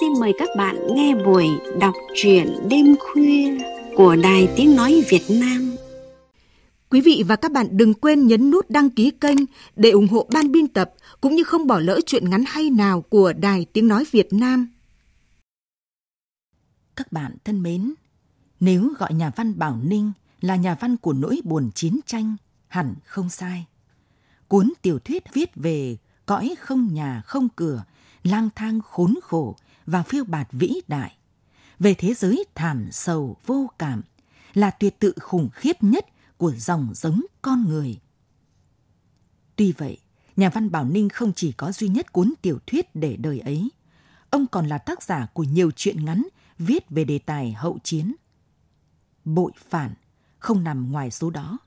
xin mời các bạn nghe buổi đọc truyện đêm khuya của Đài Tiếng Nói Việt Nam. Quý vị và các bạn đừng quên nhấn nút đăng ký kênh để ủng hộ ban biên tập cũng như không bỏ lỡ chuyện ngắn hay nào của Đài Tiếng Nói Việt Nam. Các bạn thân mến, nếu gọi nhà văn Bảo Ninh là nhà văn của nỗi buồn chiến tranh, hẳn không sai. Cuốn tiểu thuyết viết về cõi không nhà không cửa, lang thang khốn khổ và phiêu bạt vĩ đại, về thế giới thảm sầu vô cảm là tuyệt tự khủng khiếp nhất của dòng giống con người. Tuy vậy, nhà văn Bảo Ninh không chỉ có duy nhất cuốn tiểu thuyết để đời ấy, ông còn là tác giả của nhiều truyện ngắn viết về đề tài hậu chiến. Bội phản không nằm ngoài số đó,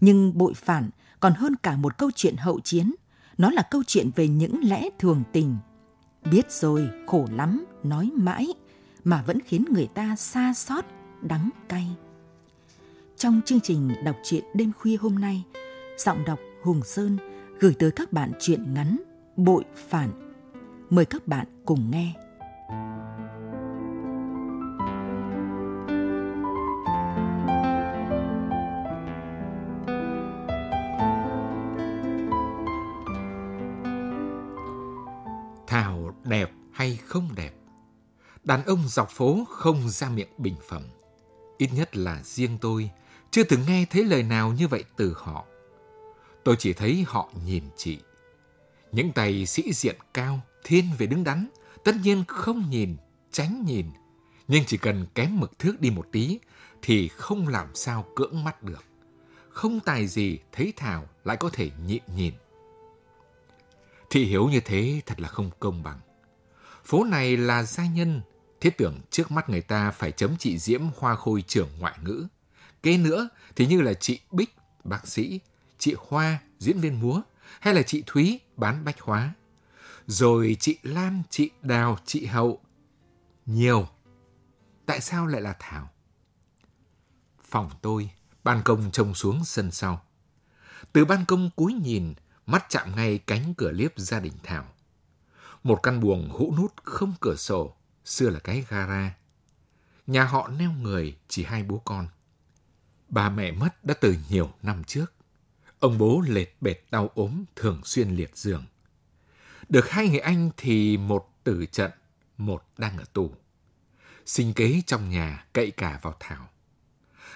nhưng bội phản còn hơn cả một câu chuyện hậu chiến, nó là câu chuyện về những lẽ thường tình Biết rồi, khổ lắm, nói mãi, mà vẫn khiến người ta xa xót, đắng cay. Trong chương trình đọc truyện đêm khuya hôm nay, giọng đọc Hùng Sơn gửi tới các bạn truyện ngắn Bội Phản. Mời các bạn cùng nghe. đàn ông dọc phố không ra miệng bình phẩm. Ít nhất là riêng tôi, chưa từng nghe thấy lời nào như vậy từ họ. Tôi chỉ thấy họ nhìn chị. Những tay sĩ diện cao, thiên về đứng đắn, tất nhiên không nhìn, tránh nhìn. Nhưng chỉ cần kém mực thước đi một tí, thì không làm sao cưỡng mắt được. Không tài gì thấy Thảo lại có thể nhịn nhìn. Thị hiếu như thế thật là không công bằng. Phố này là gia nhân, Thiết tưởng trước mắt người ta phải chấm chị Diễm Hoa Khôi trưởng ngoại ngữ. Kế nữa thì như là chị Bích, bác sĩ, chị Hoa, diễn viên múa, hay là chị Thúy, bán bách hóa. Rồi chị Lan, chị Đào, chị Hậu. Nhiều. Tại sao lại là Thảo? Phòng tôi, ban công trông xuống sân sau. Từ ban công cúi nhìn, mắt chạm ngay cánh cửa liếp gia đình Thảo. Một căn buồng hũ nút không cửa sổ, xưa là cái gara. Nhà họ neo người chỉ hai bố con. Bà mẹ mất đã từ nhiều năm trước. Ông bố lệt bệt đau ốm thường xuyên liệt giường. Được hai người anh thì một tử trận, một đang ở tù. Sinh kế trong nhà cậy cả vào Thảo.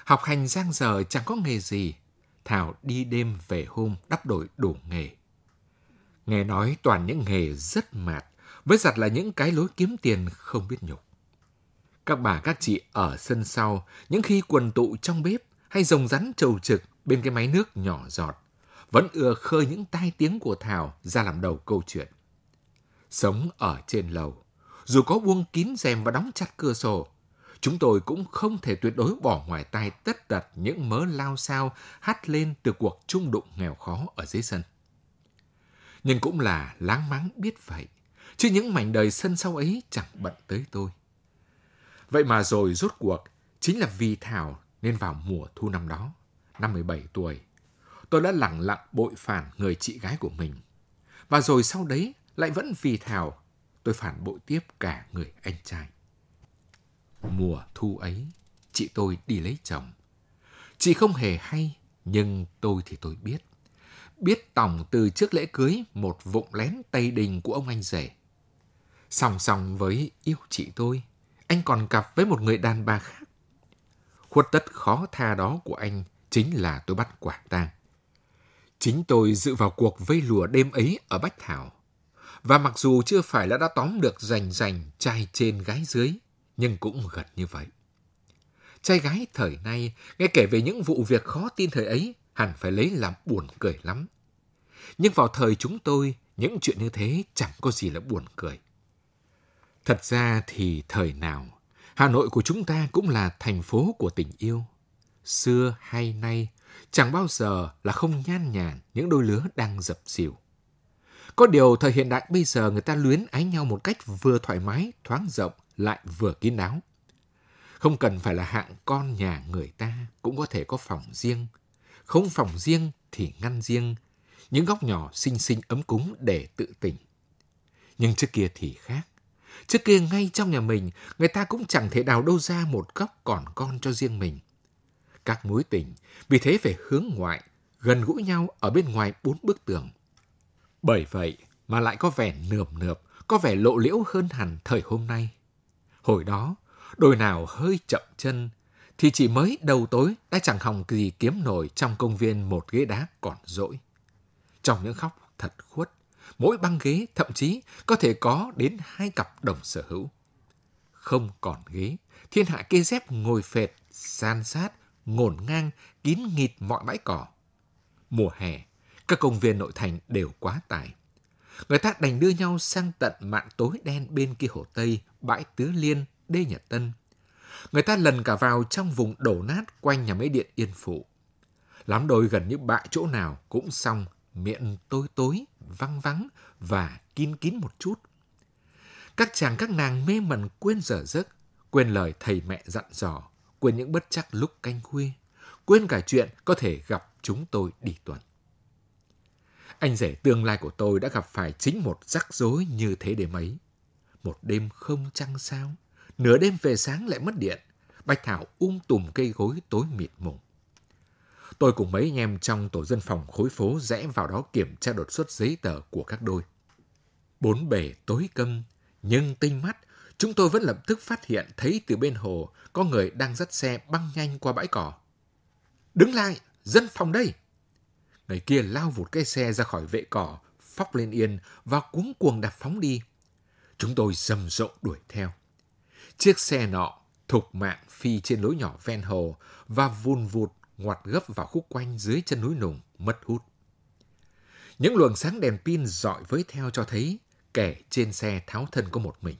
Học hành giang dở chẳng có nghề gì. Thảo đi đêm về hôm đắp đổi đủ nghề. Nghe nói toàn những nghề rất mạt với giặt là những cái lối kiếm tiền không biết nhục. Các bà các chị ở sân sau, những khi quần tụ trong bếp hay rồng rắn trầu trực bên cái máy nước nhỏ giọt, vẫn ưa khơi những tai tiếng của Thảo ra làm đầu câu chuyện. Sống ở trên lầu, dù có buông kín rèm và đóng chặt cửa sổ, chúng tôi cũng không thể tuyệt đối bỏ ngoài tai tất tật những mớ lao sao hắt lên từ cuộc trung đụng nghèo khó ở dưới sân. Nhưng cũng là láng mắng biết vậy, chứ những mảnh đời sân sau ấy chẳng bận tới tôi. Vậy mà rồi rốt cuộc, chính là vì Thảo nên vào mùa thu năm đó, năm 17 tuổi, tôi đã lẳng lặng bội phản người chị gái của mình. Và rồi sau đấy lại vẫn vì Thảo, tôi phản bội tiếp cả người anh trai. Mùa thu ấy, chị tôi đi lấy chồng. Chị không hề hay, nhưng tôi thì tôi biết. Biết tổng từ trước lễ cưới một vụng lén tây đình của ông anh rể. Song song với yêu chị tôi, anh còn cặp với một người đàn bà khác. Khuất tất khó tha đó của anh chính là tôi bắt quả tang. Chính tôi dự vào cuộc vây lùa đêm ấy ở Bách Thảo. Và mặc dù chưa phải là đã tóm được rành rành trai trên gái dưới, nhưng cũng gần như vậy. Trai gái thời nay, nghe kể về những vụ việc khó tin thời ấy, hẳn phải lấy làm buồn cười lắm. Nhưng vào thời chúng tôi, những chuyện như thế chẳng có gì là buồn cười. Thật ra thì thời nào, Hà Nội của chúng ta cũng là thành phố của tình yêu. Xưa hay nay, chẳng bao giờ là không nhan nhản những đôi lứa đang dập dìu. Có điều thời hiện đại bây giờ người ta luyến ái nhau một cách vừa thoải mái, thoáng rộng, lại vừa kín đáo. Không cần phải là hạng con nhà người ta cũng có thể có phòng riêng. Không phòng riêng thì ngăn riêng. Những góc nhỏ xinh xinh ấm cúng để tự tỉnh. Nhưng trước kia thì khác. Trước kia ngay trong nhà mình, người ta cũng chẳng thể đào đâu ra một góc còn con cho riêng mình. Các mối tình vì thế phải hướng ngoại, gần gũi nhau ở bên ngoài bốn bức tường. Bởi vậy mà lại có vẻ nườm nượp, có vẻ lộ liễu hơn hẳn thời hôm nay. Hồi đó, đôi nào hơi chậm chân, thì chỉ mới đầu tối đã chẳng hòng gì kiếm nổi trong công viên một ghế đá còn rỗi. Trong những khóc thật khuất, mỗi băng ghế thậm chí có thể có đến hai cặp đồng sở hữu. Không còn ghế, thiên hạ kê dép ngồi phệt, san sát, ngổn ngang, kín nghịt mọi bãi cỏ. Mùa hè, các công viên nội thành đều quá tải. Người ta đành đưa nhau sang tận mạn tối đen bên kia hồ Tây, bãi Tứ Liên, đê Nhật Tân. Người ta lần cả vào trong vùng đổ nát quanh nhà máy điện Yên Phụ. Lắm đôi gần như bại chỗ nào cũng xong, miệng tối tối, văng vắng và kín kín một chút. Các chàng các nàng mê mẩn quên giờ giấc, quên lời thầy mẹ dặn dò, quên những bất chắc lúc canh khuya, quên cả chuyện có thể gặp chúng tôi đi tuần. Anh rể tương lai của tôi đã gặp phải chính một rắc rối như thế đêm ấy. Một đêm không trăng sao, nửa đêm về sáng lại mất điện. Bạch Thảo um tùm cây gối tối mịt mùng. Tôi cùng mấy anh em trong tổ dân phòng khối phố rẽ vào đó kiểm tra đột xuất giấy tờ của các đôi. Bốn bể tối câm, nhưng tinh mắt, chúng tôi vẫn lập tức phát hiện thấy từ bên hồ có người đang dắt xe băng nhanh qua bãi cỏ. Đứng lại, dân phòng đây! Người kia lao vụt cái xe ra khỏi vệ cỏ, phóc lên yên và cuống cuồng đạp phóng đi. Chúng tôi rầm rộ đuổi theo. Chiếc xe nọ thục mạng phi trên lối nhỏ ven hồ và vun vụt ngoặt gấp vào khúc quanh dưới chân núi nùng, mất hút. Những luồng sáng đèn pin dọi với theo cho thấy kẻ trên xe tháo thân có một mình.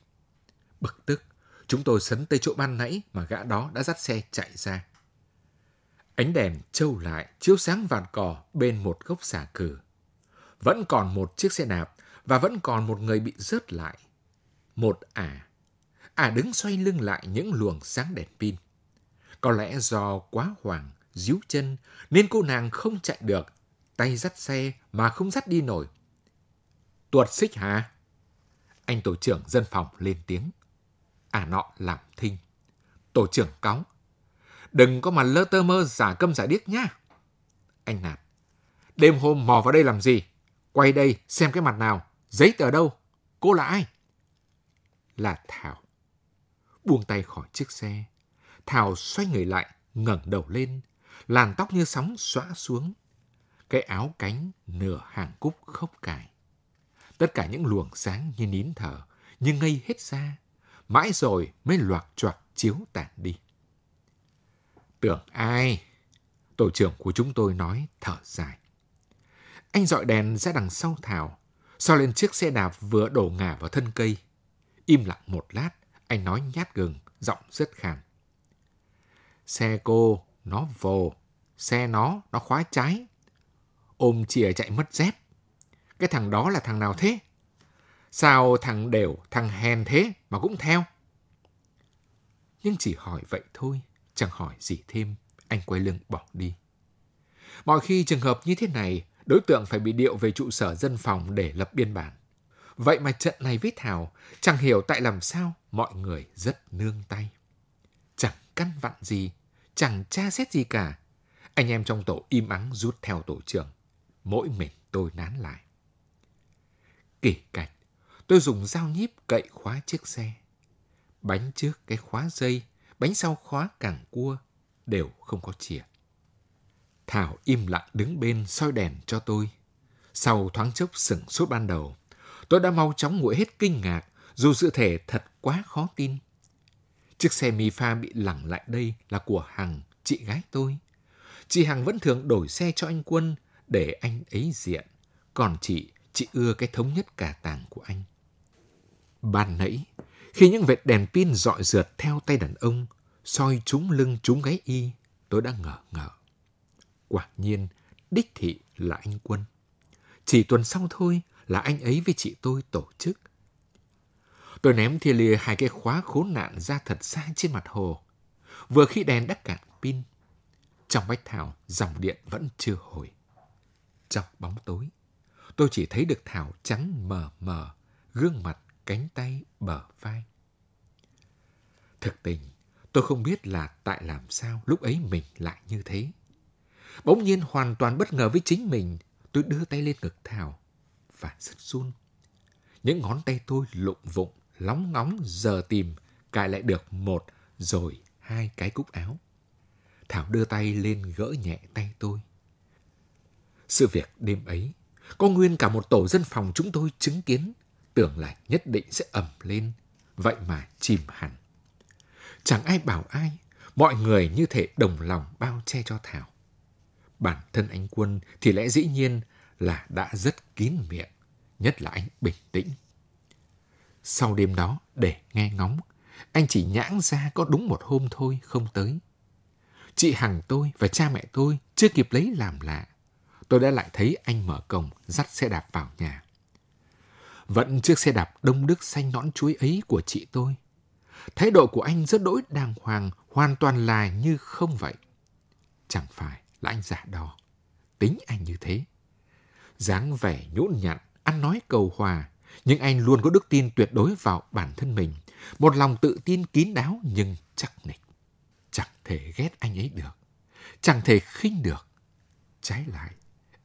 Bực tức, chúng tôi sấn tới chỗ ban nãy mà gã đó đã dắt xe chạy ra. Ánh đèn trâu lại chiếu sáng vạt cỏ bên một gốc xà cừ. Vẫn còn một chiếc xe nạp và vẫn còn một người bị rớt lại. Một ả. À. à đứng xoay lưng lại những luồng sáng đèn pin. Có lẽ do quá hoàng díu chân nên cô nàng không chạy được, tay dắt xe mà không dắt đi nổi. Tuột xích hả? Anh tổ trưởng dân phòng lên tiếng. À nọ làm thinh. Tổ trưởng cáu. Đừng có mà lơ tơ mơ giả câm giả điếc nhá. Anh nạt. Đêm hôm mò vào đây làm gì? Quay đây xem cái mặt nào. Giấy tờ đâu? Cô là ai? Là Thảo. Buông tay khỏi chiếc xe. Thảo xoay người lại, ngẩng đầu lên, làn tóc như sóng xõa xuống, cái áo cánh nửa hàng cúc khốc cài. Tất cả những luồng sáng như nín thở, như ngây hết ra, mãi rồi mới loạt choạc chiếu tàn đi. Tưởng ai? Tổ trưởng của chúng tôi nói thở dài. Anh dọi đèn ra đằng sau thảo, sau lên chiếc xe đạp vừa đổ ngả vào thân cây. Im lặng một lát, anh nói nhát gừng, giọng rất khàn. Xe cô nó vồ, xe nó, nó khóa trái. Ôm chìa chạy mất dép. Cái thằng đó là thằng nào thế? Sao thằng đều, thằng hèn thế mà cũng theo? Nhưng chỉ hỏi vậy thôi, chẳng hỏi gì thêm, anh quay lưng bỏ đi. Mọi khi trường hợp như thế này, đối tượng phải bị điệu về trụ sở dân phòng để lập biên bản. Vậy mà trận này với Thảo, chẳng hiểu tại làm sao mọi người rất nương tay. Chẳng căn vặn gì, chẳng tra xét gì cả. Anh em trong tổ im ắng rút theo tổ trưởng. Mỗi mình tôi nán lại. Kỳ cạch, tôi dùng dao nhíp cậy khóa chiếc xe. Bánh trước cái khóa dây, bánh sau khóa cẳng cua, đều không có chìa. Thảo im lặng đứng bên soi đèn cho tôi. Sau thoáng chốc sửng sốt ban đầu, tôi đã mau chóng nguội hết kinh ngạc, dù sự thể thật quá khó tin. Chiếc xe mi pha bị lẳng lại đây là của Hằng, chị gái tôi. Chị Hằng vẫn thường đổi xe cho anh Quân để anh ấy diện. Còn chị, chị ưa cái thống nhất cả tàng của anh. Ban nãy, khi những vệt đèn pin dọi rượt theo tay đàn ông, soi trúng lưng trúng gáy y, tôi đã ngờ ngờ. Quả nhiên, đích thị là anh Quân. Chỉ tuần sau thôi là anh ấy với chị tôi tổ chức Tôi ném thìa lìa hai cái khóa khốn nạn ra thật xa trên mặt hồ. Vừa khi đèn đã cạn pin, trong bách thảo dòng điện vẫn chưa hồi. Trong bóng tối, tôi chỉ thấy được thảo trắng mờ mờ, gương mặt, cánh tay, bờ vai. Thực tình, tôi không biết là tại làm sao lúc ấy mình lại như thế. Bỗng nhiên hoàn toàn bất ngờ với chính mình, tôi đưa tay lên ngực Thảo và sức run. Những ngón tay tôi lụng vụng lóng ngóng giờ tìm, cài lại được một rồi hai cái cúc áo. Thảo đưa tay lên gỡ nhẹ tay tôi. Sự việc đêm ấy, có nguyên cả một tổ dân phòng chúng tôi chứng kiến, tưởng là nhất định sẽ ẩm lên, vậy mà chìm hẳn. Chẳng ai bảo ai, mọi người như thể đồng lòng bao che cho Thảo. Bản thân anh Quân thì lẽ dĩ nhiên là đã rất kín miệng, nhất là anh bình tĩnh. Sau đêm đó, để nghe ngóng, anh chỉ nhãng ra có đúng một hôm thôi không tới. Chị Hằng tôi và cha mẹ tôi chưa kịp lấy làm lạ. Tôi đã lại thấy anh mở cổng, dắt xe đạp vào nhà. Vẫn chiếc xe đạp đông đức xanh nõn chuối ấy của chị tôi. Thái độ của anh rất đỗi đàng hoàng, hoàn toàn là như không vậy. Chẳng phải là anh giả đò. Tính anh như thế. dáng vẻ nhũn nhặn, ăn nói cầu hòa, nhưng anh luôn có đức tin tuyệt đối vào bản thân mình, một lòng tự tin kín đáo nhưng chắc nịch. Chẳng thể ghét anh ấy được, chẳng thể khinh được. Trái lại,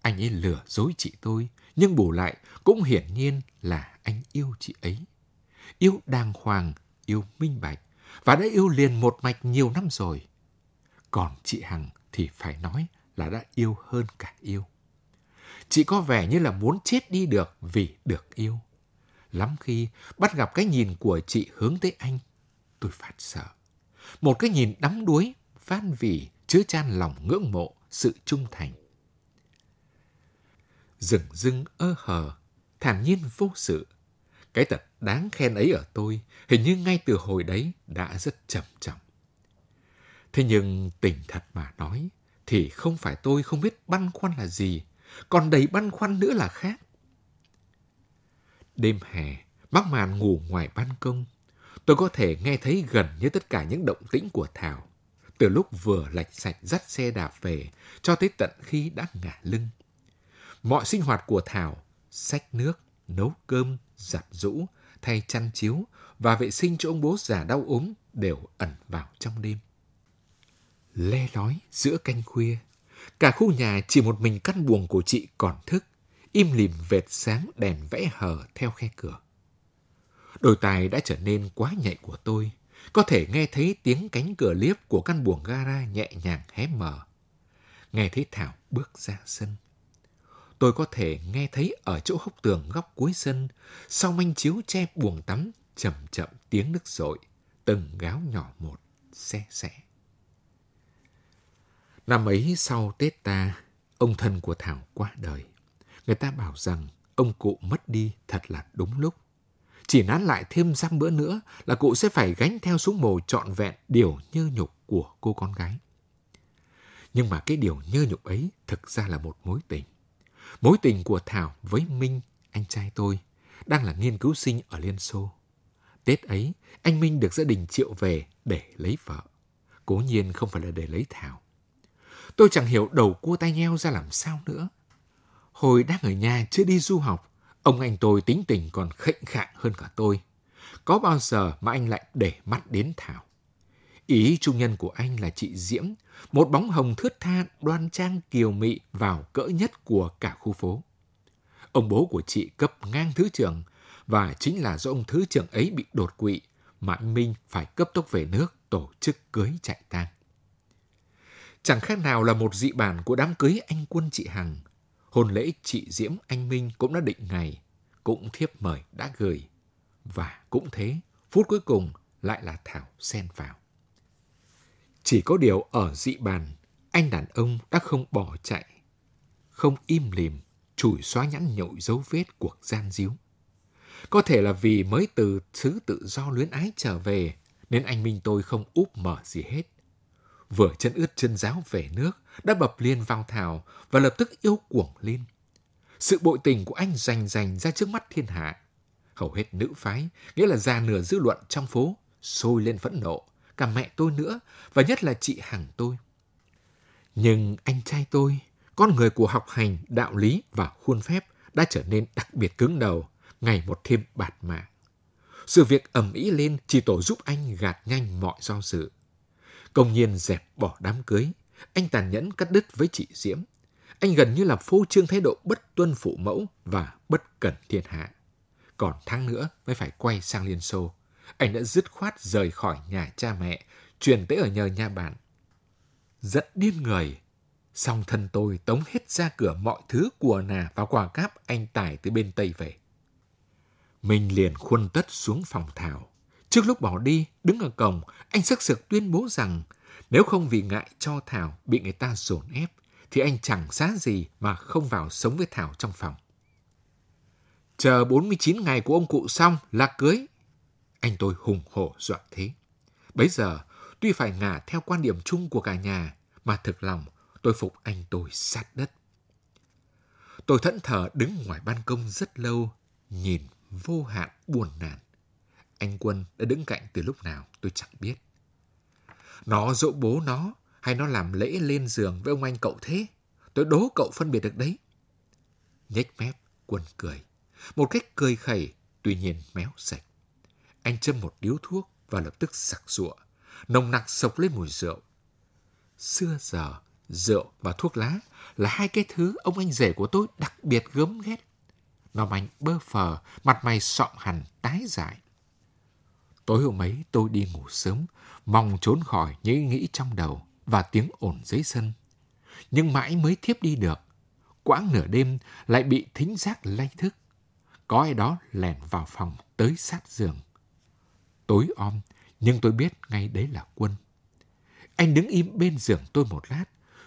anh ấy lừa dối chị tôi, nhưng bù lại cũng hiển nhiên là anh yêu chị ấy. Yêu đàng hoàng, yêu minh bạch, và đã yêu liền một mạch nhiều năm rồi. Còn chị Hằng thì phải nói là đã yêu hơn cả yêu. Chị có vẻ như là muốn chết đi được vì được yêu. Lắm khi bắt gặp cái nhìn của chị hướng tới anh, tôi phát sợ. Một cái nhìn đắm đuối, phan vỉ, chứa chan lòng ngưỡng mộ, sự trung thành. Dừng dưng ơ hờ, thản nhiên vô sự. Cái tật đáng khen ấy ở tôi hình như ngay từ hồi đấy đã rất trầm trọng. Thế nhưng tình thật mà nói thì không phải tôi không biết băn khoăn là gì, còn đầy băn khoăn nữa là khác. Đêm hè, bác màn ngủ ngoài ban công. Tôi có thể nghe thấy gần như tất cả những động tĩnh của Thảo. Từ lúc vừa lạch sạch dắt xe đạp về, cho tới tận khi đã ngả lưng. Mọi sinh hoạt của Thảo, xách nước, nấu cơm, giặt rũ, thay chăn chiếu và vệ sinh cho ông bố già đau ốm đều ẩn vào trong đêm. Le lói giữa canh khuya, cả khu nhà chỉ một mình căn buồng của chị còn thức im lìm vệt sáng đèn vẽ hờ theo khe cửa. Đôi tai đã trở nên quá nhạy của tôi, có thể nghe thấy tiếng cánh cửa liếp của căn buồng gara nhẹ nhàng hé mở. Nghe thấy Thảo bước ra sân. Tôi có thể nghe thấy ở chỗ hốc tường góc cuối sân, sau manh chiếu che buồng tắm, chậm chậm tiếng nước rội, từng gáo nhỏ một, xe xẻ. Năm ấy sau Tết ta, ông thân của Thảo qua đời. Người ta bảo rằng ông cụ mất đi thật là đúng lúc. Chỉ nán lại thêm răm bữa nữa là cụ sẽ phải gánh theo xuống mồ trọn vẹn điều nhơ nhục của cô con gái. Nhưng mà cái điều nhơ nhục ấy thực ra là một mối tình. Mối tình của Thảo với Minh, anh trai tôi, đang là nghiên cứu sinh ở Liên Xô. Tết ấy, anh Minh được gia đình triệu về để lấy vợ. Cố nhiên không phải là để lấy Thảo. Tôi chẳng hiểu đầu cua tay nheo ra làm sao nữa. Hồi đang ở nhà chưa đi du học, ông anh tôi tính tình còn khệnh khạng hơn cả tôi. Có bao giờ mà anh lại để mắt đến Thảo? Ý trung nhân của anh là chị Diễm, một bóng hồng thướt tha đoan trang kiều mị vào cỡ nhất của cả khu phố. Ông bố của chị cấp ngang thứ trưởng và chính là do ông thứ trưởng ấy bị đột quỵ mà anh Minh phải cấp tốc về nước tổ chức cưới chạy tang. Chẳng khác nào là một dị bản của đám cưới anh quân chị Hằng – Hôn lễ chị Diễm Anh Minh cũng đã định ngày, cũng thiếp mời đã gửi. Và cũng thế, phút cuối cùng lại là Thảo xen vào. Chỉ có điều ở dị bàn, anh đàn ông đã không bỏ chạy, không im lìm, chùi xóa nhãn nhội dấu vết cuộc gian díu. Có thể là vì mới từ xứ tự do luyến ái trở về, nên anh Minh tôi không úp mở gì hết vừa chân ướt chân giáo về nước, đã bập liền vào Thảo và lập tức yêu cuồng lên. Sự bội tình của anh rành rành ra trước mắt thiên hạ. Hầu hết nữ phái, nghĩa là già nửa dư luận trong phố, sôi lên phẫn nộ, cả mẹ tôi nữa, và nhất là chị hàng tôi. Nhưng anh trai tôi, con người của học hành, đạo lý và khuôn phép đã trở nên đặc biệt cứng đầu, ngày một thêm bạt mạng. Sự việc ầm ĩ lên chỉ tổ giúp anh gạt nhanh mọi do dự Công nhiên dẹp bỏ đám cưới, anh tàn nhẫn cắt đứt với chị Diễm. Anh gần như là phô trương thái độ bất tuân phụ mẫu và bất cần thiên hạ. Còn tháng nữa mới phải quay sang Liên Xô. Anh đã dứt khoát rời khỏi nhà cha mẹ, chuyển tới ở nhờ nhà bạn. Rất điên người, song thân tôi tống hết ra cửa mọi thứ của nà và quà cáp anh tải từ bên Tây về. Mình liền khuân tất xuống phòng Thảo Trước lúc bỏ đi, đứng ở cổng, anh sắc sực tuyên bố rằng nếu không vì ngại cho Thảo bị người ta dồn ép, thì anh chẳng giá gì mà không vào sống với Thảo trong phòng. Chờ 49 ngày của ông cụ xong là cưới. Anh tôi hùng hổ dọa thế. Bây giờ, tuy phải ngả theo quan điểm chung của cả nhà, mà thực lòng tôi phục anh tôi sát đất. Tôi thẫn thờ đứng ngoài ban công rất lâu, nhìn vô hạn buồn nản. Anh Quân đã đứng cạnh từ lúc nào tôi chẳng biết. Nó dỗ bố nó hay nó làm lễ lên giường với ông anh cậu thế? Tôi đố cậu phân biệt được đấy. Nhếch mép, Quân cười. Một cách cười khẩy, tuy nhiên méo sạch. Anh châm một điếu thuốc và lập tức sặc sụa, nồng nặc sộc lên mùi rượu. Xưa giờ, rượu và thuốc lá là hai cái thứ ông anh rể của tôi đặc biệt gớm ghét. Nó anh bơ phờ, mặt mày sọm hẳn, tái dại. Tối hôm ấy tôi đi ngủ sớm, mong trốn khỏi những nghĩ trong đầu và tiếng ồn dưới sân. Nhưng mãi mới thiếp đi được, quãng nửa đêm lại bị thính giác lay thức. Có ai đó lẻn vào phòng tới sát giường. Tối om, nhưng tôi biết ngay đấy là quân. Anh đứng im bên giường tôi một lát,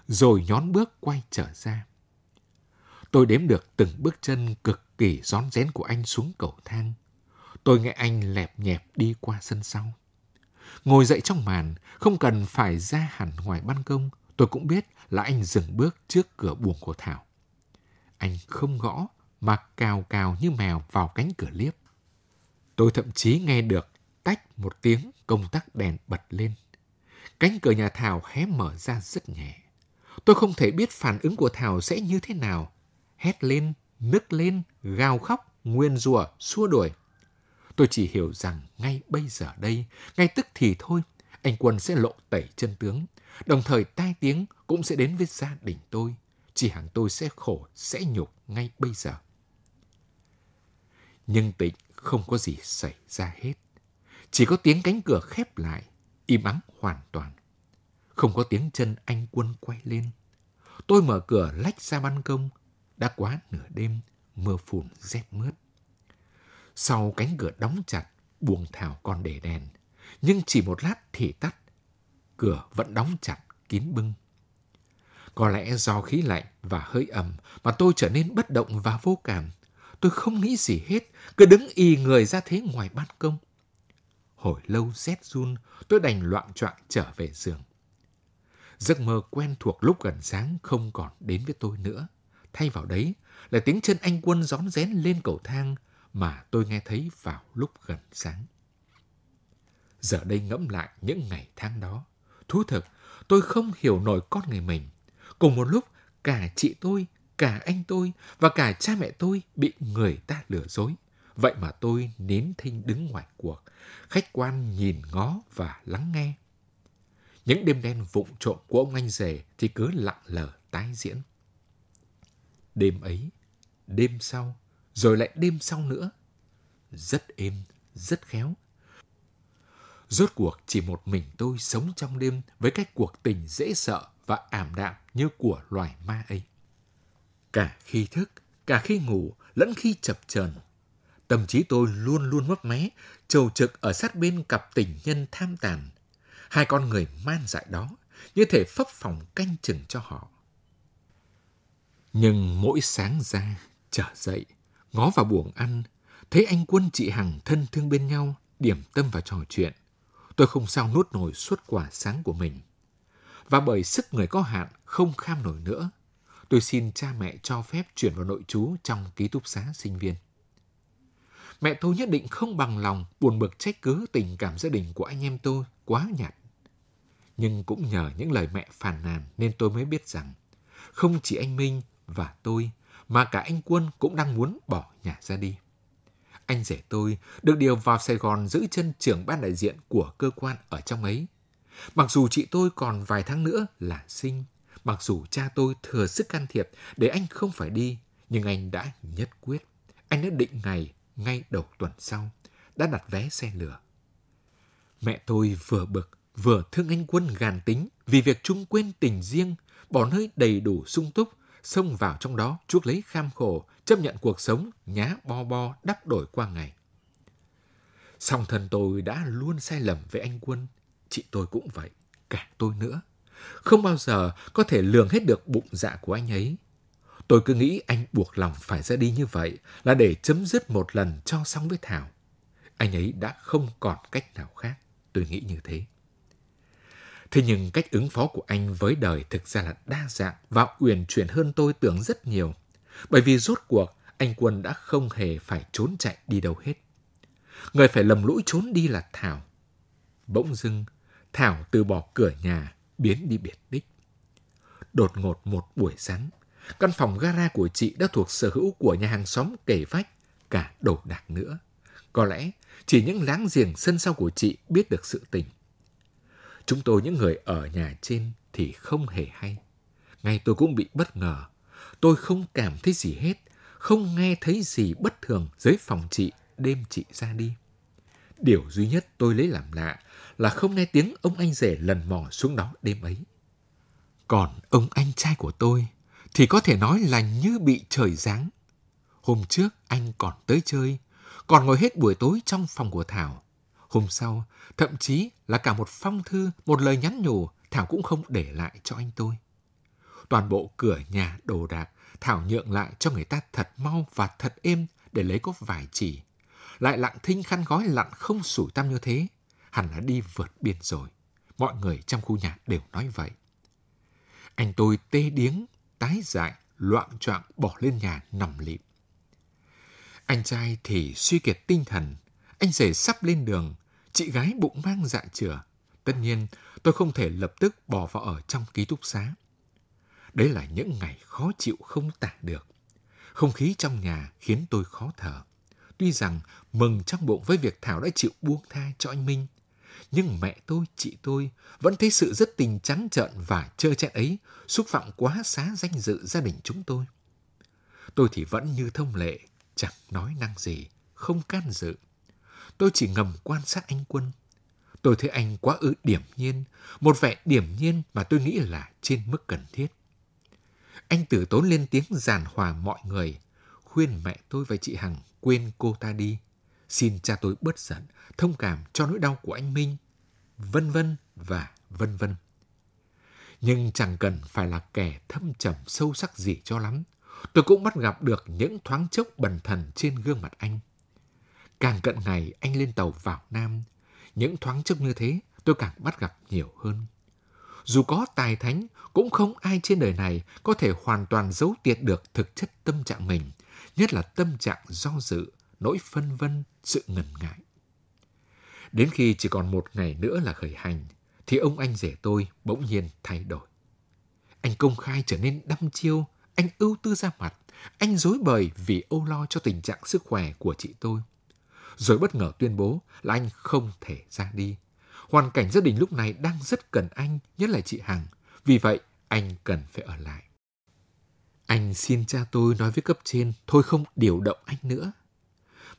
rồi nhón bước quay trở ra. Tôi đếm được từng bước chân cực kỳ rón rén của anh xuống cầu thang – Tôi nghe anh lẹp nhẹp đi qua sân sau. Ngồi dậy trong màn, không cần phải ra hẳn ngoài ban công, tôi cũng biết là anh dừng bước trước cửa buồng của Thảo. Anh không gõ mà cào cào như mèo vào cánh cửa liếp. Tôi thậm chí nghe được tách một tiếng công tắc đèn bật lên. Cánh cửa nhà Thảo hé mở ra rất nhẹ. Tôi không thể biết phản ứng của Thảo sẽ như thế nào. Hét lên, nức lên, gào khóc, nguyên rủa xua đuổi Tôi chỉ hiểu rằng ngay bây giờ đây, ngay tức thì thôi, anh Quân sẽ lộ tẩy chân tướng. Đồng thời tai tiếng cũng sẽ đến với gia đình tôi. Chị hàng tôi sẽ khổ, sẽ nhục ngay bây giờ. Nhưng tịnh không có gì xảy ra hết. Chỉ có tiếng cánh cửa khép lại, im ắng hoàn toàn. Không có tiếng chân anh quân quay lên. Tôi mở cửa lách ra ban công. Đã quá nửa đêm, mưa phùn rét mướt sau cánh cửa đóng chặt, buông thảo còn để đèn. Nhưng chỉ một lát thì tắt, cửa vẫn đóng chặt, kín bưng. Có lẽ do khí lạnh và hơi ẩm mà tôi trở nên bất động và vô cảm. Tôi không nghĩ gì hết, cứ đứng y người ra thế ngoài ban công. Hồi lâu rét run, tôi đành loạn trọng trở về giường. Giấc mơ quen thuộc lúc gần sáng không còn đến với tôi nữa. Thay vào đấy là tiếng chân anh quân gión rén lên cầu thang, mà tôi nghe thấy vào lúc gần sáng. Giờ đây ngẫm lại những ngày tháng đó, thú thực, tôi không hiểu nổi con người mình. Cùng một lúc, cả chị tôi, cả anh tôi và cả cha mẹ tôi bị người ta lừa dối. Vậy mà tôi nín thinh đứng ngoài cuộc, khách quan nhìn ngó và lắng nghe. Những đêm đen vụng trộm của ông anh rể thì cứ lặng lờ tái diễn. Đêm ấy, đêm sau, rồi lại đêm sau nữa. Rất êm, rất khéo. Rốt cuộc chỉ một mình tôi sống trong đêm với cách cuộc tình dễ sợ và ảm đạm như của loài ma ấy. Cả khi thức, cả khi ngủ, lẫn khi chập chờn tâm trí tôi luôn luôn mấp mé, trầu trực ở sát bên cặp tình nhân tham tàn. Hai con người man dại đó, như thể phấp phòng canh chừng cho họ. Nhưng mỗi sáng ra, trở dậy, ngó vào buồng ăn, thấy anh quân chị Hằng thân thương bên nhau, điểm tâm và trò chuyện. Tôi không sao nuốt nổi suốt quả sáng của mình. Và bởi sức người có hạn, không kham nổi nữa, tôi xin cha mẹ cho phép chuyển vào nội trú trong ký túc xá sinh viên. Mẹ tôi nhất định không bằng lòng buồn bực trách cứ tình cảm gia đình của anh em tôi quá nhạt. Nhưng cũng nhờ những lời mẹ phàn nàn nên tôi mới biết rằng không chỉ anh Minh và tôi mà cả anh Quân cũng đang muốn bỏ nhà ra đi. Anh rể tôi được điều vào Sài Gòn giữ chân trưởng ban đại diện của cơ quan ở trong ấy. Mặc dù chị tôi còn vài tháng nữa là sinh, mặc dù cha tôi thừa sức can thiệp để anh không phải đi, nhưng anh đã nhất quyết. Anh đã định ngày ngay đầu tuần sau, đã đặt vé xe lửa. Mẹ tôi vừa bực, vừa thương anh quân gàn tính vì việc chung quên tình riêng, bỏ nơi đầy đủ sung túc xông vào trong đó chuốc lấy kham khổ, chấp nhận cuộc sống nhá bo bo đắp đổi qua ngày. Song thân tôi đã luôn sai lầm với anh quân, chị tôi cũng vậy, cả tôi nữa. Không bao giờ có thể lường hết được bụng dạ của anh ấy. Tôi cứ nghĩ anh buộc lòng phải ra đi như vậy là để chấm dứt một lần cho xong với Thảo. Anh ấy đã không còn cách nào khác, tôi nghĩ như thế. Thế nhưng cách ứng phó của anh với đời thực ra là đa dạng và uyển chuyển hơn tôi tưởng rất nhiều. Bởi vì rốt cuộc, anh Quân đã không hề phải trốn chạy đi đâu hết. Người phải lầm lũi trốn đi là Thảo. Bỗng dưng, Thảo từ bỏ cửa nhà, biến đi biệt đích. Đột ngột một buổi sáng, căn phòng gara của chị đã thuộc sở hữu của nhà hàng xóm kể vách, cả đồ đạc nữa. Có lẽ chỉ những láng giềng sân sau của chị biết được sự tình. Chúng tôi những người ở nhà trên thì không hề hay. Ngay tôi cũng bị bất ngờ. Tôi không cảm thấy gì hết, không nghe thấy gì bất thường dưới phòng chị đêm chị ra đi. Điều duy nhất tôi lấy làm lạ là không nghe tiếng ông anh rể lần mò xuống đó đêm ấy. Còn ông anh trai của tôi thì có thể nói là như bị trời giáng. Hôm trước anh còn tới chơi, còn ngồi hết buổi tối trong phòng của Thảo, Hôm sau, thậm chí là cả một phong thư, một lời nhắn nhủ, Thảo cũng không để lại cho anh tôi. Toàn bộ cửa nhà đồ đạc, Thảo nhượng lại cho người ta thật mau và thật êm để lấy có vài chỉ. Lại lặng thinh khăn gói lặn không sủi tâm như thế, hẳn là đi vượt biên rồi. Mọi người trong khu nhà đều nói vậy. Anh tôi tê điếng, tái dại, loạn choạng bỏ lên nhà nằm lịm. Anh trai thì suy kiệt tinh thần, anh rể sắp lên đường, chị gái bụng mang dạ chửa. Tất nhiên, tôi không thể lập tức bỏ vào ở trong ký túc xá. Đấy là những ngày khó chịu không tả được. Không khí trong nhà khiến tôi khó thở. Tuy rằng mừng trong bụng với việc Thảo đã chịu buông tha cho anh Minh, nhưng mẹ tôi, chị tôi vẫn thấy sự rất tình trắng trợn và trơ trẽn ấy xúc phạm quá xá danh dự gia đình chúng tôi. Tôi thì vẫn như thông lệ, chẳng nói năng gì, không can dự, tôi chỉ ngầm quan sát anh Quân. Tôi thấy anh quá ư điểm nhiên, một vẻ điểm nhiên mà tôi nghĩ là trên mức cần thiết. Anh tử tốn lên tiếng giàn hòa mọi người, khuyên mẹ tôi và chị Hằng quên cô ta đi. Xin cha tôi bớt giận, thông cảm cho nỗi đau của anh Minh, vân vân và vân vân. Nhưng chẳng cần phải là kẻ thâm trầm sâu sắc gì cho lắm. Tôi cũng bắt gặp được những thoáng chốc bần thần trên gương mặt anh. Càng cận ngày anh lên tàu vào Nam, những thoáng chốc như thế tôi càng bắt gặp nhiều hơn. Dù có tài thánh, cũng không ai trên đời này có thể hoàn toàn giấu tiệt được thực chất tâm trạng mình, nhất là tâm trạng do dự, nỗi phân vân, sự ngần ngại. Đến khi chỉ còn một ngày nữa là khởi hành, thì ông anh rể tôi bỗng nhiên thay đổi. Anh công khai trở nên đăm chiêu, anh ưu tư ra mặt, anh dối bời vì âu lo cho tình trạng sức khỏe của chị tôi – rồi bất ngờ tuyên bố là anh không thể ra đi. Hoàn cảnh gia đình lúc này đang rất cần anh, nhất là chị Hằng. Vì vậy, anh cần phải ở lại. Anh xin cha tôi nói với cấp trên, thôi không điều động anh nữa.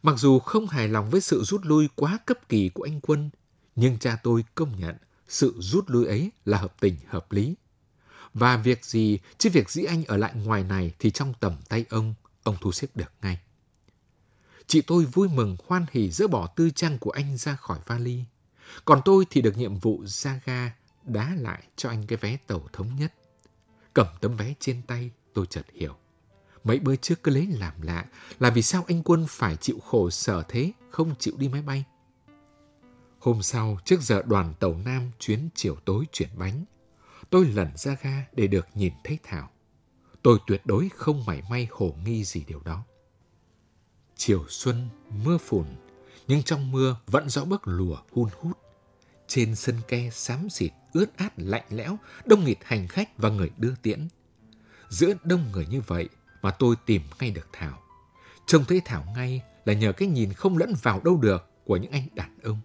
Mặc dù không hài lòng với sự rút lui quá cấp kỳ của anh Quân, nhưng cha tôi công nhận sự rút lui ấy là hợp tình hợp lý. Và việc gì, chứ việc dĩ anh ở lại ngoài này thì trong tầm tay ông, ông thu xếp được ngay. Chị tôi vui mừng hoan hỉ dỡ bỏ tư trang của anh ra khỏi vali. Còn tôi thì được nhiệm vụ ra ga đá lại cho anh cái vé tàu thống nhất. Cầm tấm vé trên tay, tôi chợt hiểu. Mấy bữa trước cứ lấy làm lạ là vì sao anh Quân phải chịu khổ sở thế, không chịu đi máy bay. Hôm sau, trước giờ đoàn tàu Nam chuyến chiều tối chuyển bánh, tôi lẩn ra ga để được nhìn thấy Thảo. Tôi tuyệt đối không mảy may hổ nghi gì điều đó. Chiều xuân, mưa phùn, nhưng trong mưa vẫn rõ bức lùa hun hút. Trên sân ke xám xịt, ướt át lạnh lẽo, đông nghịt hành khách và người đưa tiễn. Giữa đông người như vậy mà tôi tìm ngay được Thảo. Trông thấy Thảo ngay là nhờ cái nhìn không lẫn vào đâu được của những anh đàn ông.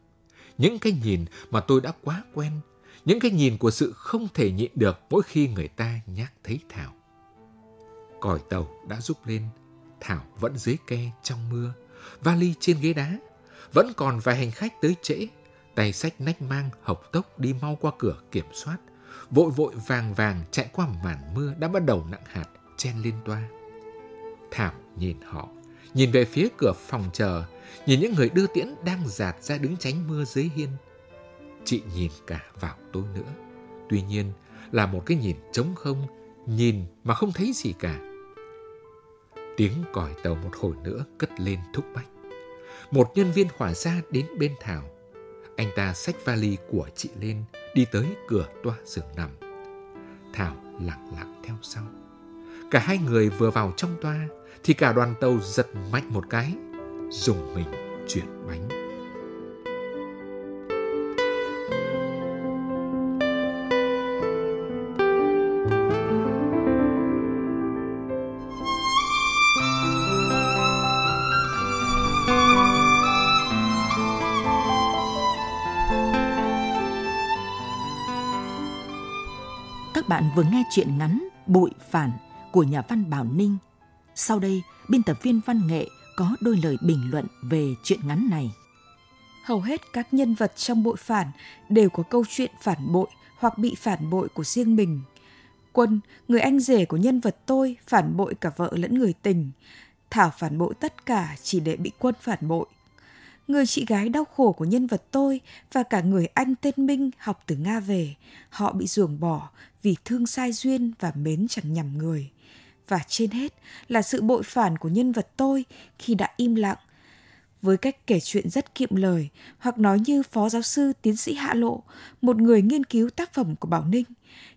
Những cái nhìn mà tôi đã quá quen, những cái nhìn của sự không thể nhịn được mỗi khi người ta nhắc thấy Thảo. Còi tàu đã rút lên, Thảo vẫn dưới ke trong mưa, vali trên ghế đá. Vẫn còn vài hành khách tới trễ, tay sách nách mang hộc tốc đi mau qua cửa kiểm soát, vội vội vàng vàng chạy qua màn mưa đã bắt đầu nặng hạt chen lên toa. Thảo nhìn họ, nhìn về phía cửa phòng chờ, nhìn những người đưa tiễn đang dạt ra đứng tránh mưa dưới hiên. Chị nhìn cả vào tôi nữa. Tuy nhiên là một cái nhìn trống không, nhìn mà không thấy gì cả Tiếng còi tàu một hồi nữa cất lên thúc bách. Một nhân viên hỏa gia đến bên Thảo. Anh ta xách vali của chị lên, đi tới cửa toa giường nằm. Thảo lặng lặng theo sau. Cả hai người vừa vào trong toa, thì cả đoàn tàu giật mạnh một cái, dùng mình chuyển bánh. bạn vừa nghe chuyện ngắn Bụi Phản của nhà văn Bảo Ninh. Sau đây, biên tập viên văn nghệ có đôi lời bình luận về chuyện ngắn này. Hầu hết các nhân vật trong bội phản đều có câu chuyện phản bội hoặc bị phản bội của riêng mình. Quân, người anh rể của nhân vật tôi, phản bội cả vợ lẫn người tình. Thảo phản bội tất cả chỉ để bị Quân phản bội – người chị gái đau khổ của nhân vật tôi và cả người anh tên Minh học từ Nga về, họ bị ruồng bỏ vì thương sai duyên và mến chẳng nhầm người. Và trên hết là sự bội phản của nhân vật tôi khi đã im lặng. Với cách kể chuyện rất kiệm lời, hoặc nói như Phó Giáo sư Tiến sĩ Hạ Lộ, một người nghiên cứu tác phẩm của Bảo Ninh,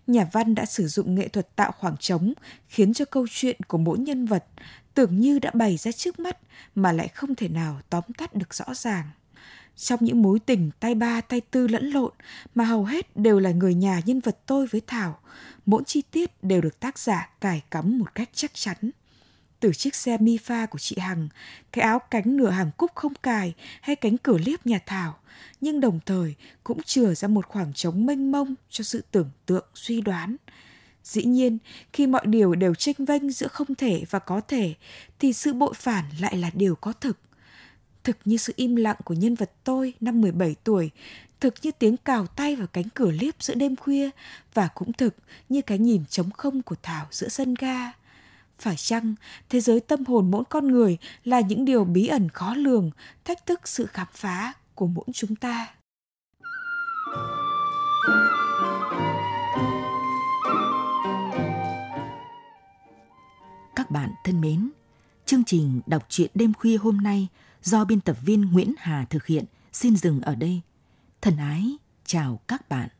nhà văn đã sử dụng nghệ thuật tạo khoảng trống khiến cho câu chuyện của mỗi nhân vật tưởng như đã bày ra trước mắt mà lại không thể nào tóm tắt được rõ ràng. Trong những mối tình tay ba tay tư lẫn lộn mà hầu hết đều là người nhà nhân vật tôi với Thảo, mỗi chi tiết đều được tác giả cài cắm một cách chắc chắn. Từ chiếc xe mi pha của chị Hằng, cái áo cánh nửa hàng cúc không cài hay cánh cửa liếp nhà Thảo, nhưng đồng thời cũng chừa ra một khoảng trống mênh mông cho sự tưởng tượng suy đoán – Dĩ nhiên, khi mọi điều đều tranh vênh giữa không thể và có thể, thì sự bội phản lại là điều có thực. Thực như sự im lặng của nhân vật tôi năm 17 tuổi, thực như tiếng cào tay vào cánh cửa liếp giữa đêm khuya và cũng thực như cái nhìn trống không của Thảo giữa sân ga. Phải chăng thế giới tâm hồn mỗi con người là những điều bí ẩn khó lường, thách thức sự khám phá của mỗi chúng ta? thank you Các bạn thân mến, chương trình đọc truyện đêm khuya hôm nay do biên tập viên Nguyễn Hà thực hiện xin dừng ở đây. Thân ái, chào các bạn.